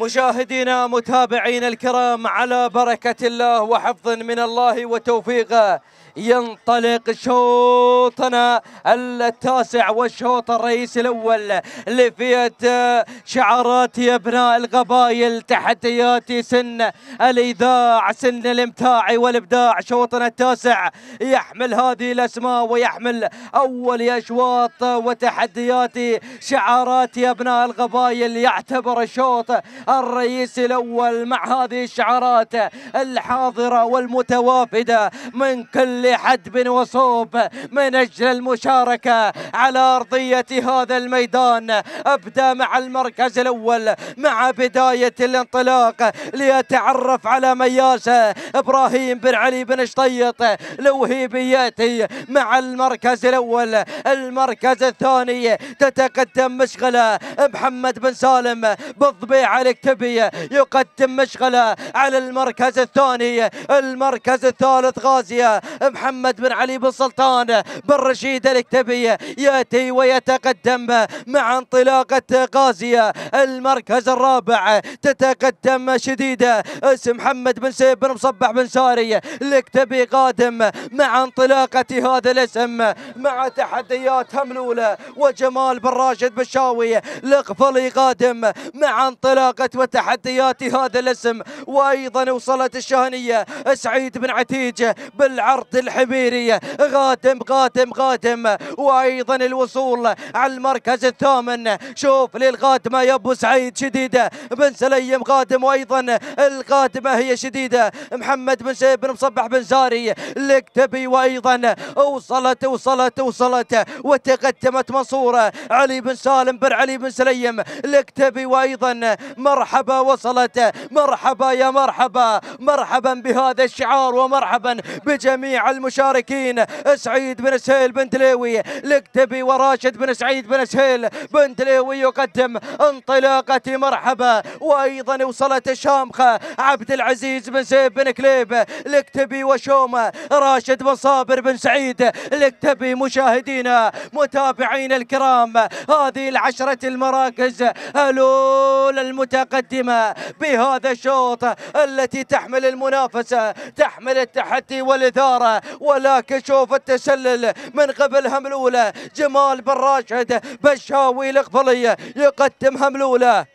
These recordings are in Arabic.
مشاهدينا متابعينا الكرام على بركة الله وحفظ من الله وتوفيقه ينطلق شوطنا التاسع والشوط الرئيسي الأول لفئة شعارات أبناء القبائل تحدياتي سن الاذاع سن الإمتاع والإبداع شوطنا التاسع يحمل هذه الأسماء ويحمل أول أشواط وتحديات شعارات أبناء القبائل يعتبر الشوط الرئيسي الأول مع هذه الشعارات الحاضرة والمتوافدة من كل لحدب وصوب من أجل المشاركة على أرضية هذا الميدان أبدأ مع المركز الأول مع بداية الانطلاق ليتعرف على مياسة إبراهيم بن علي بن شطيط لوهيبياتي مع المركز الأول المركز الثاني تتقدم مشغلة محمد بن سالم بالضبيعة الكتبي يقدم مشغلة على المركز الثاني المركز الثالث غازية محمد بن علي بن سلطان بن رشيد الكتبي يأتي ويتقدم مع انطلاقة غازية المركز الرابع تتقدم شديدة اسم محمد بن سيف بن مصبح بن ساري الكتبي قادم مع انطلاقة هذا الاسم مع تحديات هملولة وجمال بن راشد بشاوي القفلي قادم مع انطلاقة وتحديات هذا الاسم وأيضا وصلت الشاهنية سعيد بن عتيج بالعرض الحبيرية غاتم غاتم غاتم وايضا الوصول على المركز الثامن شوف للغاتمه يا ابو سعيد شديده بن سليم غاتم وايضا القادمه هي شديده محمد بن سيف بن مصبح بن زاري لكتبي وايضا وصلت وصلت وصلت وتقدمت منصوره علي بن سالم بن علي بن سليم لكتبي وايضا مرحبا وصلت مرحبا يا مرحبا مرحبا بهذا الشعار ومرحبا بجميع المشاركين سعيد بن سهيل بن تليوي لكتبي وراشد بن سعيد بن سهيل بن تليوي يقدم انطلاقة مرحبا وأيضا وصلت الشامخة عبد العزيز بن سيف بن كليب لكتبي وشومة راشد بن صابر بن سعيد لكتبي مشاهدينا متابعينا الكرام هذه العشرة المراكز الأولى المتقدمة بهذا الشوط التي تحمل المنافسة تحمل التحدي والإثارة ولكن شوف التسلل من قبل هملولة جمال بن راشد بشاوي القبلية يقدم هملولة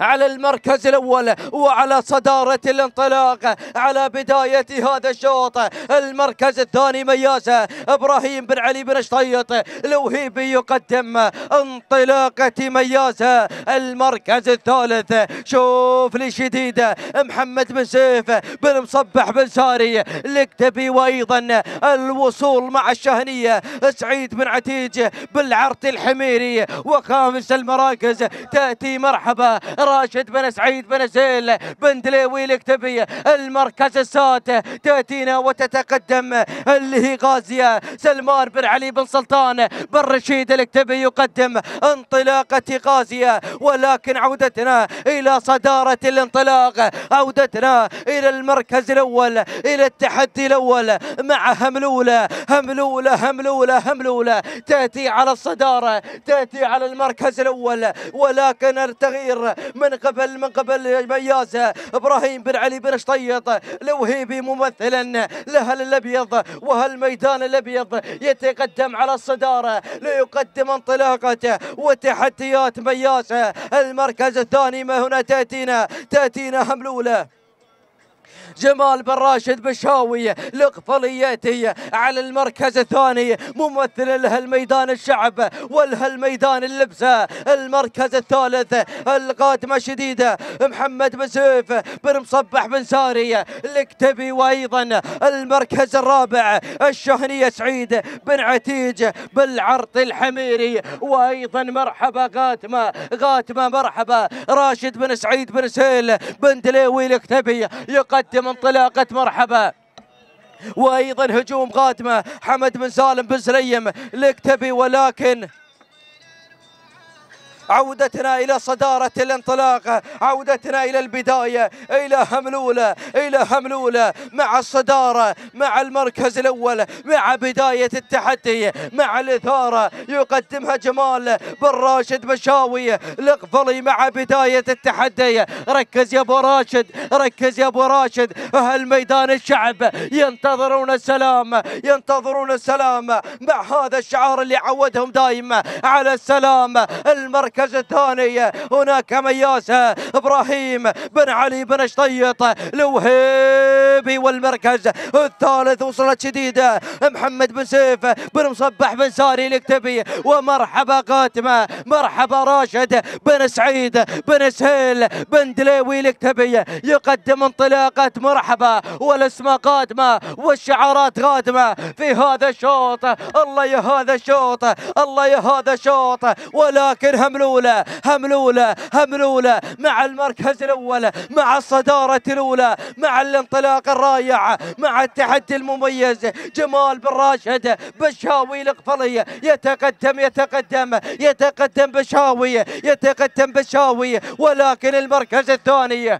على المركز الأول وعلى صدارة الانطلاق على بداية هذا الشوط المركز الثاني مياسة إبراهيم بن علي بن شطيط الوهيبي يقدم انطلاقة مياسة المركز الثالث شوف لي شديدة محمد بن سيف بن مصبح بن ساري لكتبي وأيضا الوصول مع الشهنية سعيد بن عتيج بالعرض الحميري وخامس المراكز تأتي مرحبا راشد بن سعيد بن زيل بن دليوي الاكتبي المركز السادس تأتينا وتتقدم اللي هي غازية سلمان بن علي بن سلطان بن رشيد الاكتبي يقدم انطلاقة غازية ولكن عودتنا إلى صدارة الانطلاق عودتنا إلى المركز الأول إلى التحدي الأول مع هملولة هملولة هملولة هملولة تأتي على الصدارة تأتي على المركز الأول ولكن التغيير من قبل من قبل مياسة إبراهيم بن علي بن شطيط الوهيبي ممثلا لهل الأبيض وهالميدان الأبيض يتقدم على الصدارة ليقدم انطلاقته وتحديات مياسة المركز الثاني ما هنا تأتينا تأتينا هملولة جمال بن راشد بشاوي لقفلياتي على المركز الثاني ممثل لها الميدان الشعب ولها الميدان اللبسة المركز الثالث القادمة شديدة محمد بن سيف بن مصبح بن ساري الاكتبي وأيضا المركز الرابع الشهنية سعيد بن عتيج بالعرض الحميري وأيضا مرحبا قاتمة قاتمة مرحبا راشد بن سعيد بن سيل بن دليوي الاكتبي يقدم يقدم انطلاقة مرحبا وايضا هجوم قادمه حمد بن سالم بن سليم لكتبي ولكن عودتنا إلى صدارة الانطلاق عودتنا إلى البداية إلى هملولة إلى هملولة مع الصدارة مع المركز الأول مع بداية التحدي مع الإثارة يقدمها جمال بن راشد مشاوي لقفلي مع بداية التحدي ركز يا أبو راشد ركز يا أبو راشد أهل ميدان الشعب ينتظرون السلام ينتظرون السلام مع هذا الشعار اللي عودهم دايم على السلام المركز المركز الثاني هناك مياسة إبراهيم بن علي بن شطيط لوهيبي والمركز الثالث وصلت شديدة محمد بن سيف بن مصبح بن ساري الاكتبي ومرحبا قاتمة مرحبا راشد بن سعيد بن سهيل بن دليوي الاكتبي يقدم انطلاقة مرحبا والاسماء قادمة والشعارات قادمة في هذا الشوط الله يا هذا الشوط الله يا هذا الشوط ولكن هم الأولى هملولة هملولة مع المركز الأول مع الصدارة الأولى مع الانطلاق الرائع مع التحدي المميز جمال بن راشد بشاوي القفلي يتقدم يتقدم يتقدم بشاوي يتقدم بشاوي ولكن المركز الثاني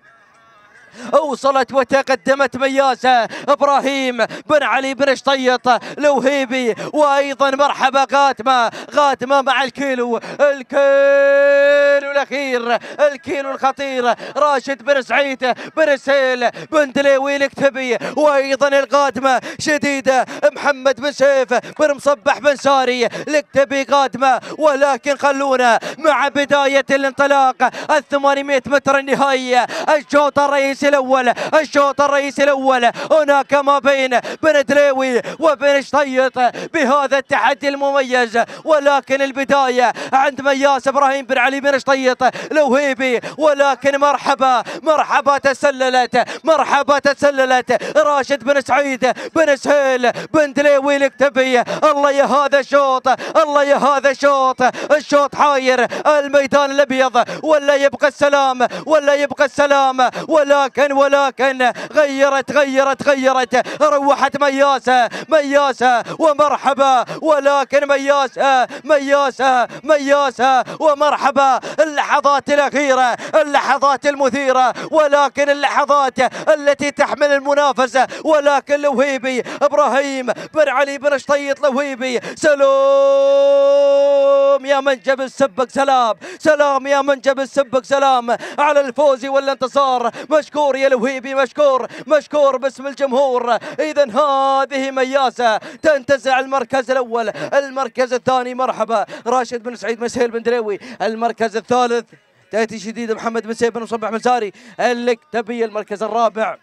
أوصلت وتقدمت مياسة إبراهيم بن علي بن شطيط لوهيبي وأيضا مرحبا غاتمة غاتمة مع الكيلو الكيلو الاخير الكيلو الخطير راشد بن سعيد بن سهيل بن دليوي الكتبي وايضا القادمه شديده محمد بن سيف بن مصبح بن ساري الكتبي قادمه ولكن خلونا مع بدايه الانطلاق ال 800 متر النهائيه الشوط الرئيسي الاول الشوط الرئيسي الاول هناك ما بين بن دليوي وبن شطيط بهذا التحدي المميز ولكن البدايه عند مياس ابراهيم بن علي بن شطيط النشطة الوهيبي ولكن مرحبا مرحبا تسللت مرحبا تسللت راشد بن سعيد بن سهيل بن دليوي الكتبي الله يا هذا شوط الله يا هذا شوط الشوط حاير الميدان الابيض ولا يبقى السلام ولا يبقى السلام ولكن ولكن غيرت غيرت غيرت روحت مياسه مياسه ومرحبا ولكن مياسه مياسه مياسه ومرحبا اللحظات الأخيرة اللحظات المثيرة ولكن اللحظات التي تحمل المنافسة ولكن لوهيبي إبراهيم بن علي بن شطيط لوهيبي سلام يا من جب السبك سلام سلام يا من جب السبك سلام على الفوز والانتصار مشكور يا لوهيبي مشكور مشكور باسم الجمهور إذا هذه مياسة تنتزع المركز الأول المركز الثاني مرحبا راشد بن سعيد مسهيل بن دريوي المركز الثاني الثالث تأتي شديد محمد بن سيف سيبن مزاري مساري تبي المركز الرابع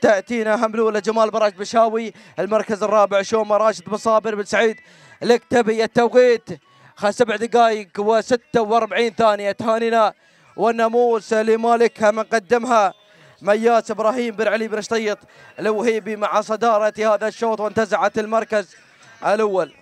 تأتينا الأولى جمال براج بشاوي المركز الرابع شومة راشد بن صابر بن سعيد الكتبي التوقيت سبع دقائق و46 ثانية تهانينا والناموس لمالكها من قدمها مياس ابراهيم بن علي بن شطيط الوهيبي مع صدارة هذا الشوط وانتزعت المركز الأول